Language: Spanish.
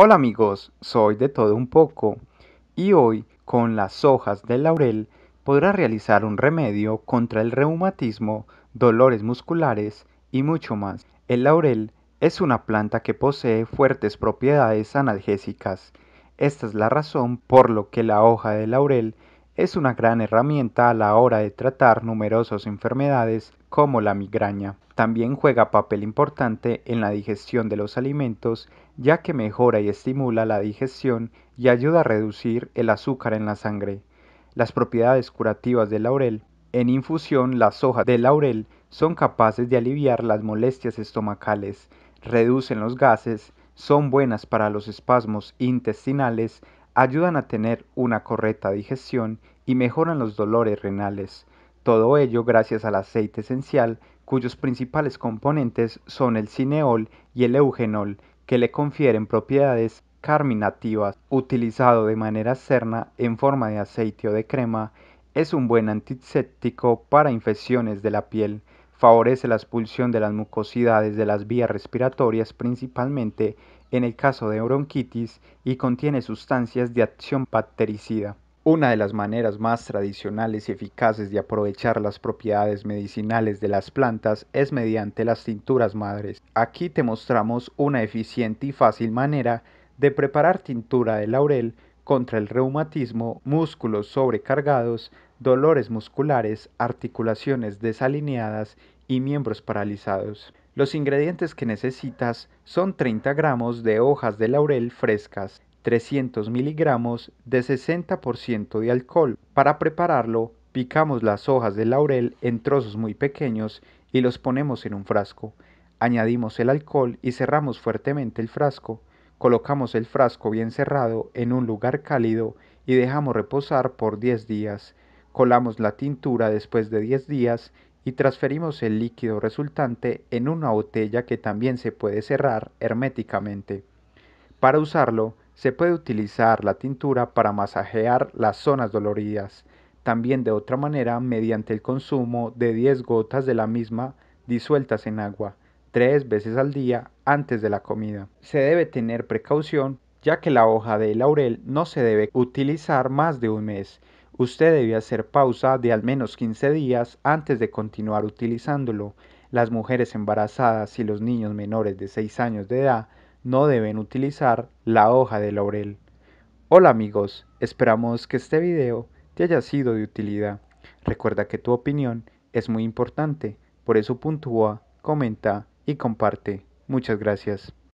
Hola amigos, soy de todo un poco y hoy con las hojas del laurel podrás realizar un remedio contra el reumatismo, dolores musculares y mucho más. El laurel es una planta que posee fuertes propiedades analgésicas. Esta es la razón por lo que la hoja de laurel es una gran herramienta a la hora de tratar numerosas enfermedades como la migraña. También juega papel importante en la digestión de los alimentos ya que mejora y estimula la digestión y ayuda a reducir el azúcar en la sangre. Las propiedades curativas del laurel. En infusión, las hojas de laurel son capaces de aliviar las molestias estomacales, reducen los gases, son buenas para los espasmos intestinales, ayudan a tener una correcta digestión y mejoran los dolores renales, todo ello gracias al aceite esencial cuyos principales componentes son el cineol y el eugenol, que le confieren propiedades carminativas. Utilizado de manera externa en forma de aceite o de crema, es un buen antiséptico para infecciones de la piel, favorece la expulsión de las mucosidades de las vías respiratorias, principalmente en el caso de bronquitis, y contiene sustancias de acción bactericida. Una de las maneras más tradicionales y eficaces de aprovechar las propiedades medicinales de las plantas es mediante las tinturas madres. Aquí te mostramos una eficiente y fácil manera de preparar tintura de laurel contra el reumatismo, músculos sobrecargados, dolores musculares, articulaciones desalineadas y miembros paralizados. Los ingredientes que necesitas son 30 gramos de hojas de laurel frescas, 300 miligramos de 60% de alcohol. Para prepararlo, picamos las hojas de laurel en trozos muy pequeños y los ponemos en un frasco. Añadimos el alcohol y cerramos fuertemente el frasco. Colocamos el frasco bien cerrado en un lugar cálido y dejamos reposar por 10 días. Colamos la tintura después de 10 días y transferimos el líquido resultante en una botella que también se puede cerrar herméticamente. Para usarlo, se puede utilizar la tintura para masajear las zonas doloridas, también de otra manera mediante el consumo de 10 gotas de la misma disueltas en agua, tres veces al día antes de la comida. Se debe tener precaución ya que la hoja de laurel no se debe utilizar más de un mes Usted debe hacer pausa de al menos 15 días antes de continuar utilizándolo. Las mujeres embarazadas y los niños menores de 6 años de edad no deben utilizar la hoja de laurel. Hola amigos, esperamos que este video te haya sido de utilidad. Recuerda que tu opinión es muy importante, por eso puntúa, comenta y comparte. Muchas gracias.